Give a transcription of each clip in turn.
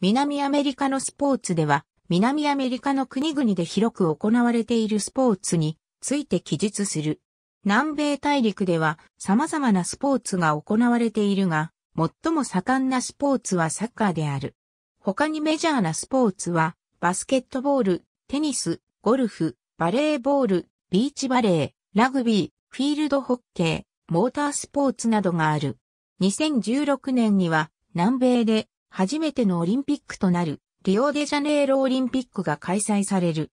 南アメリカのスポーツでは、南アメリカの国々で広く行われているスポーツについて記述する。南米大陸では様々なスポーツが行われているが、最も盛んなスポーツはサッカーである。他にメジャーなスポーツは、バスケットボール、テニス、ゴルフ、バレーボール、ビーチバレー、ラグビー、フィールドホッケー、モータースポーツなどがある。2016年には南米で初めてのオリンピックとなるリオデジャネイロオリンピックが開催される。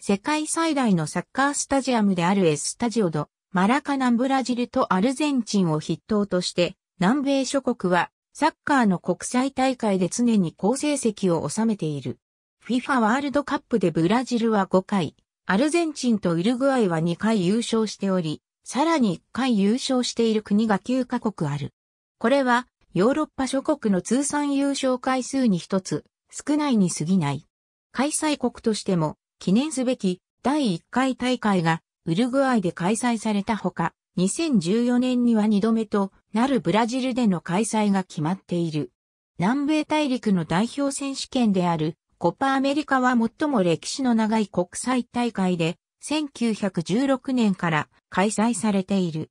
世界最大のサッカースタジアムであるエスタジオド、マラカナンブラジルとアルゼンチンを筆頭として、南米諸国はサッカーの国際大会で常に好成績を収めている。FIFA ワールドカップでブラジルは5回、アルゼンチンとウルグアイは2回優勝しており、さらに1回優勝している国が9カ国ある。これはヨーロッパ諸国の通算優勝回数に一つ、少ないに過ぎない。開催国としても、記念すべき第1回大会がウルグアイで開催されたほか、2014年には2度目となるブラジルでの開催が決まっている。南米大陸の代表選手権であるコパアメリカは最も歴史の長い国際大会で1916年から開催されている。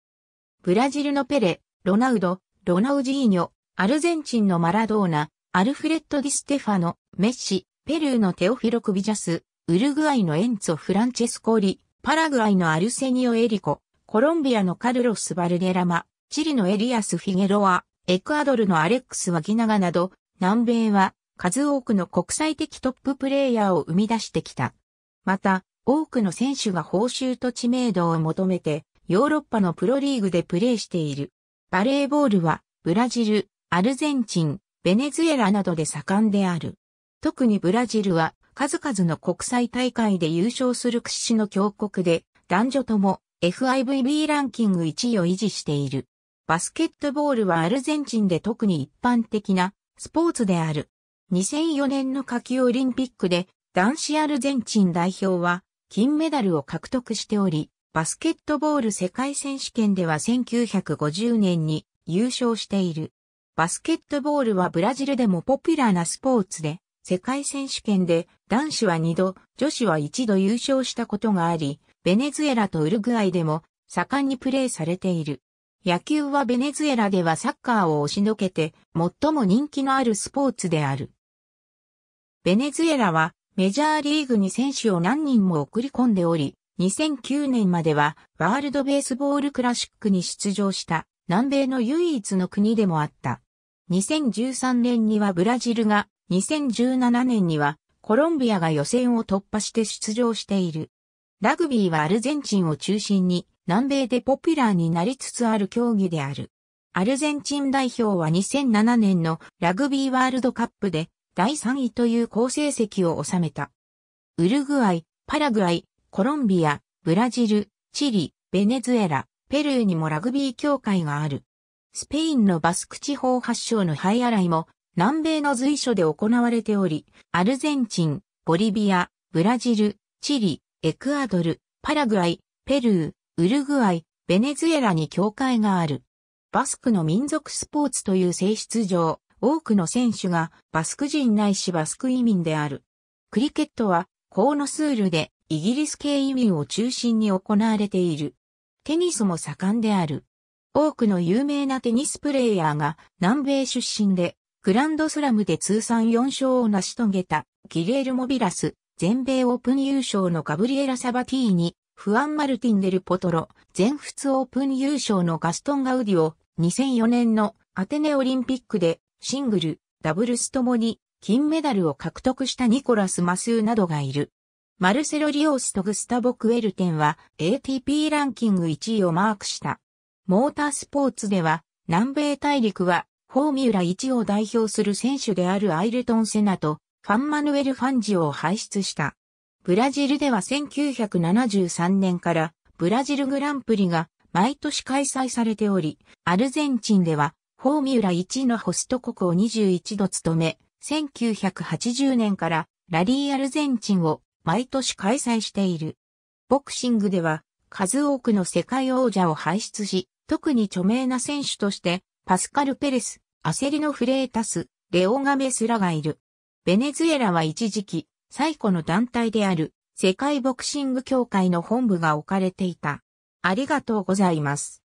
ブラジルのペレ、ロナウド、ロナウジーニョ、アルゼンチンのマラドーナ、アルフレッド・ディ・ステファノ、メッシ、ペルーのテオフィロ・クビジャス、ウルグアイのエンツォ・フランチェスコーリ、パラグアイのアルセニオ・エリコ、コロンビアのカルロス・バルデラマ、チリのエリアス・フィゲロア、エクアドルのアレックス・ワギナガなど、南米は数多くの国際的トッププレイヤーを生み出してきた。また、多くの選手が報酬と知名度を求めて、ヨーロッパのプロリーグでプレーしている。バレーボールは、ブラジル、アルゼンチン、ベネズエラなどで盛んである。特にブラジルは数々の国際大会で優勝する屈指の強国で、男女とも FIVB ランキング1位を維持している。バスケットボールはアルゼンチンで特に一般的なスポーツである。2004年の夏季オリンピックで男子アルゼンチン代表は金メダルを獲得しており、バスケットボール世界選手権では1950年に優勝している。バスケットボールはブラジルでもポピュラーなスポーツで、世界選手権で男子は2度、女子は1度優勝したことがあり、ベネズエラとウルグアイでも盛んにプレーされている。野球はベネズエラではサッカーを押しのけて最も人気のあるスポーツである。ベネズエラはメジャーリーグに選手を何人も送り込んでおり、2009年まではワールドベースボールクラシックに出場した南米の唯一の国でもあった。2013年にはブラジルが、2017年にはコロンビアが予選を突破して出場している。ラグビーはアルゼンチンを中心に南米でポピュラーになりつつある競技である。アルゼンチン代表は2007年のラグビーワールドカップで第3位という好成績を収めた。ウルグアイ、パラグアイ、コロンビア、ブラジル、チリ、ベネズエラ、ペルーにもラグビー協会がある。スペインのバスク地方発祥の灰洗いも南米の随所で行われており、アルゼンチン、ボリビア、ブラジル、チリ、エクアドル、パラグアイ、ペルー、ウルグアイ、ベネズエラに境界がある。バスクの民族スポーツという性質上、多くの選手がバスク人ないしバスク移民である。クリケットはコーノスールでイギリス系移民を中心に行われている。テニスも盛んである。多くの有名なテニスプレーヤーが南米出身で、グランドスラムで通算4勝を成し遂げた、ギレール・モビラス、全米オープン優勝のガブリエラ・サバティーニ、フアン・マルティン・デル・ポトロ、全仏オープン優勝のガストン・ガウディを、2004年のアテネオリンピックで、シングル、ダブルスともに、金メダルを獲得したニコラス・マスーなどがいる。マルセロ・リオスとグスタボ・クエルテンは ATP ランキング1位をマークした。モータースポーツでは、南米大陸は、フォーミュラ1を代表する選手であるアイルトン・セナと、ファンマヌエル・ファンジオを輩出した。ブラジルでは1973年から、ブラジルグランプリが毎年開催されており、アルゼンチンでは、フォーミュラ1のホスト国を21度務め、1980年からラリーアルゼンチンを毎年開催している。ボクシングでは、数多くの世界王者を輩出し、特に著名な選手として、パスカル・ペレス、アセリノ・フレータス、レオガメスらがいる。ベネズエラは一時期、最古の団体である、世界ボクシング協会の本部が置かれていた。ありがとうございます。